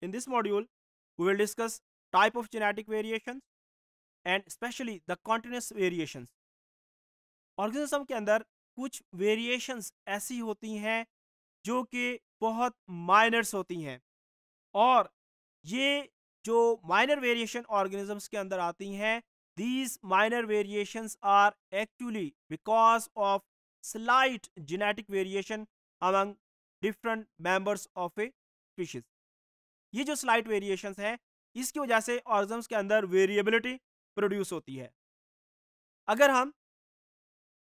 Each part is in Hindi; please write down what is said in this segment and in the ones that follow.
In this module, we will discuss type of genetic variations and especially the continuous variations. organism ke andar kuch variations aisi hoti hain jo ki bahut minors hoti hain aur ye jo minor variation organisms ke andar aati hain these minor variations are actually because of slight genetic variation among different members of a species ये जो स्लाइट वेरिएशन है इसकी वजह से ऑर्गजम्स के अंदर वेरिएबिलिटी प्रोड्यूस होती है अगर हम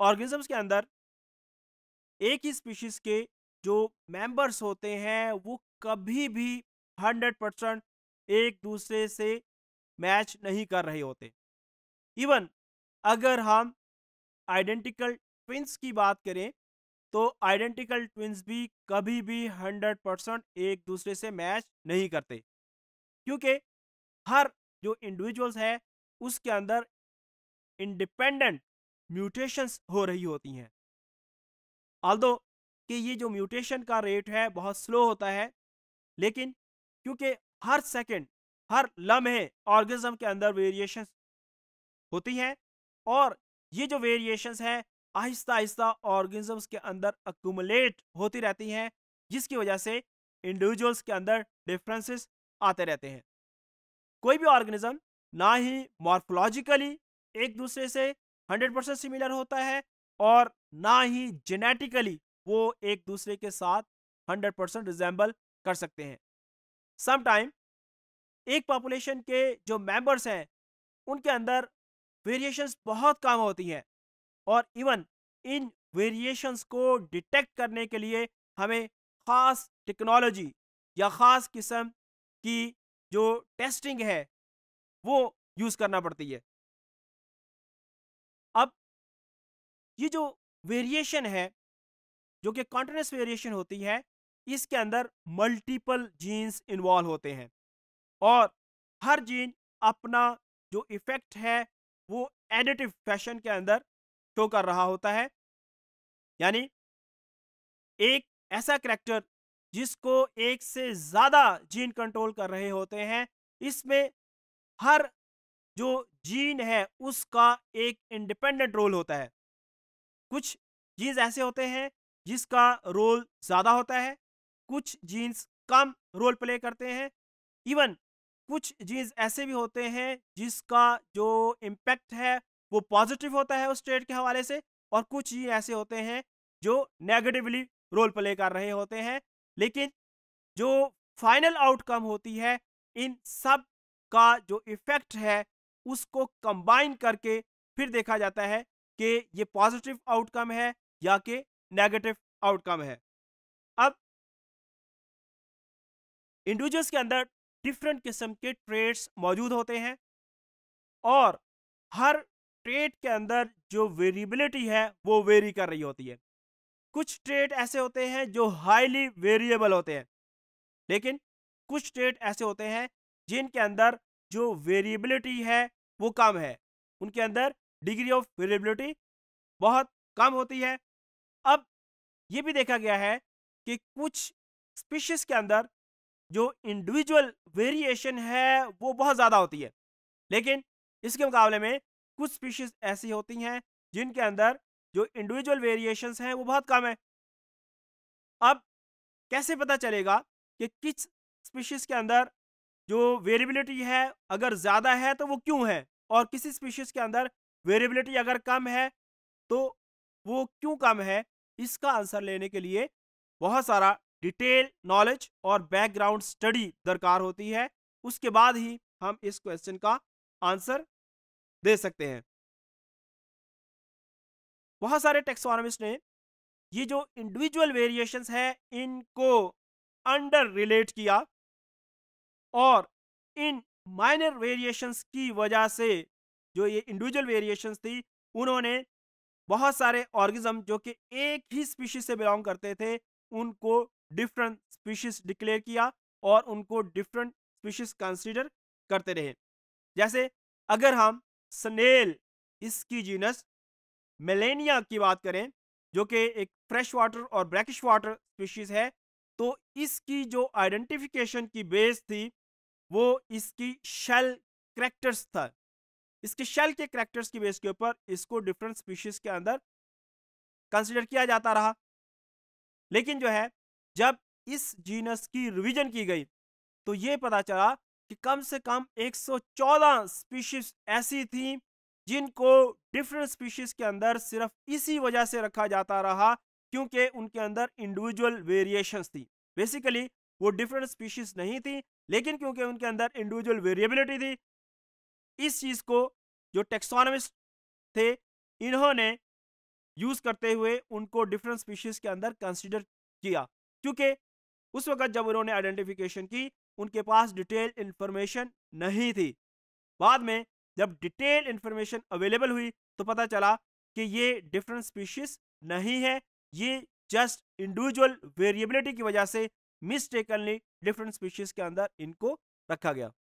ऑर्गेनिजम्स के अंदर एक ही स्पीशीज़ के जो मेंबर्स होते हैं वो कभी भी हंड्रेड परसेंट एक दूसरे से मैच नहीं कर रहे होते इवन अगर हम आइडेंटिकल ट्विंस की बात करें तो आइडेंटिकल ट्विंस भी कभी भी हंड्रेड परसेंट एक दूसरे से मैच नहीं करते क्योंकि हर जो इंडिविजुअल्स है उसके अंदर इंडिपेंडेंट म्यूटेशंस हो रही होती हैं आल्दो कि ये जो म्यूटेशन का रेट है बहुत स्लो होता है लेकिन क्योंकि हर सेकंड हर लम्हे ऑर्गेजम के अंदर वेरिएशंस होती हैं और ये जो वेरिएशंस हैं आहिस्ता आहिस्ता ऑर्गेनिजम्स के अंदर अक्यूमुलेट होती रहती हैं जिसकी वजह से इंडिविजुअल्स के अंदर डिफरेंसेस आते रहते हैं कोई भी ऑर्गेनिज्म ना ही मॉर्फोलॉजिकली एक दूसरे से 100 परसेंट सिमिलर होता है और ना ही जेनेटिकली वो एक दूसरे के साथ 100 परसेंट रिजेंबल कर सकते हैं समटाइम एक पॉपुलेशन के जो मेंबर्स हैं उनके अंदर वेरिएशंस बहुत कम होती हैं और इवन इन वेरिएशंस को डिटेक्ट करने के लिए हमें ख़ास टेक्नोलॉजी या ख़ास किस्म की जो टेस्टिंग है वो यूज़ करना पड़ती है अब ये जो वेरिएशन है जो कि कॉन्टिन्यूस वेरिएशन होती है इसके अंदर मल्टीपल जीन्स इन्वॉल्व होते हैं और हर जीन अपना जो इफ़ेक्ट है वो एडिटिव फैशन के अंदर शो कर रहा होता है यानी एक ऐसा करेक्टर जिसको एक से ज़्यादा जीन कंट्रोल कर रहे होते हैं इसमें हर जो जीन है उसका एक इंडिपेंडेंट रोल होता है कुछ जीन्स ऐसे होते हैं जिसका रोल ज़्यादा होता है कुछ जीन्स कम रोल प्ले करते हैं इवन कुछ जीन्स ऐसे भी होते हैं जिसका जो इम्पैक्ट है वो पॉजिटिव होता है उस ट्रेड के हवाले से और कुछ ही ऐसे होते हैं जो नेगेटिवली रोल प्ले कर रहे होते हैं लेकिन जो फाइनल आउटकम होती है इन सब का जो इफेक्ट है उसको कंबाइन करके फिर देखा जाता है कि ये पॉजिटिव आउटकम है या कि नेगेटिव आउटकम है अब इंडिविजुअल्स के अंदर डिफरेंट किस्म के ट्रेड्स मौजूद होते हैं और हर ट्रेड के अंदर जो वेरिएबिलिटी है वो वेरी कर रही होती है कुछ ट्रेड ऐसे होते हैं जो हाईली वेरिएबल होते हैं लेकिन कुछ ट्रेड ऐसे होते हैं जिनके अंदर जो वेरिएबिलिटी है वो कम है उनके अंदर डिग्री ऑफ वेरिएबिलिटी बहुत कम होती है अब ये भी देखा गया है कि कुछ स्पीशीज के अंदर जो इंडिविजुअल वेरिएशन है वो बहुत ज़्यादा होती है लेकिन इसके मुकाबले में कुछ स्पीशीज ऐसी होती हैं जिनके अंदर जो इंडिविजुअल वेरिएशन हैं वो बहुत कम है अब कैसे पता चलेगा कि किस स्पीशीज़ के अंदर जो वेरिएबिलिटी है अगर ज़्यादा है तो वो क्यों है और किसी स्पीशीज़ के अंदर वेरिएबिलिटी अगर कम है तो वो क्यों कम है इसका आंसर लेने के लिए बहुत सारा डिटेल नॉलेज और बैकग्राउंड स्टडी दरकार होती है उसके बाद ही हम इस क्वेश्चन का आंसर दे सकते हैं बहुत सारे टेक्सोनोमिस्ट ने ये जो इंडिविजुअल वेरिएशंस है इनको अंडर रिलेट किया और इन माइनर वेरिएशंस की वजह से जो ये इंडिविजुअल वेरिएशंस थी उन्होंने बहुत सारे ऑर्गिज्म जो कि एक ही स्पीशीज से बिलोंग करते थे उनको डिफरेंट स्पीशीज डिक्लेयर किया और उनको डिफरेंट स्पीशीज कंसीडर करते रहे जैसे अगर हम स्नेल इसकी जीनस मेलेनिया की बात करें जो कि एक फ्रेश वाटर और ब्रैकिश वाटर स्पीशीज़ है तो इसकी जो आइडेंटिफिकेशन की बेस थी वो इसकी शेल करेक्टर्स था इसके शेल के करेक्टर्स की बेस के ऊपर इसको डिफरेंट स्पीशीज़ के अंदर कंसिडर किया जाता रहा लेकिन जो है जब इस जीनस की रिविजन की गई तो ये पता चला कि कम से कम 114 स्पीशीज ऐसी थी जिनको डिफरेंट स्पीशीज के अंदर सिर्फ इसी वजह से रखा जाता रहा क्योंकि उनके अंदर इंडिविजुअल वेरिएशंस थी बेसिकली वो डिफरेंट स्पीशीज नहीं थी लेकिन क्योंकि उनके अंदर इंडिविजुअल वेरिएबिलिटी थी इस चीज़ को जो टेक्सोनमिस्ट थे इन्होंने यूज़ करते हुए उनको डिफरेंट स्पीशीज़ के अंदर कंसिडर किया क्योंकि उस वक्त जब उन्होंने आइडेंटिफिकेशन की उनके पास डिटेल इन्फॉर्मेशन नहीं थी बाद में जब डिटेल इन्फॉर्मेशन अवेलेबल हुई तो पता चला कि ये डिफरेंट स्पीशीज नहीं है ये जस्ट इंडिविजुअल वेरिएबिलिटी की वजह से मिस्टेकनली डिफरेंट स्पीशीज के अंदर इनको रखा गया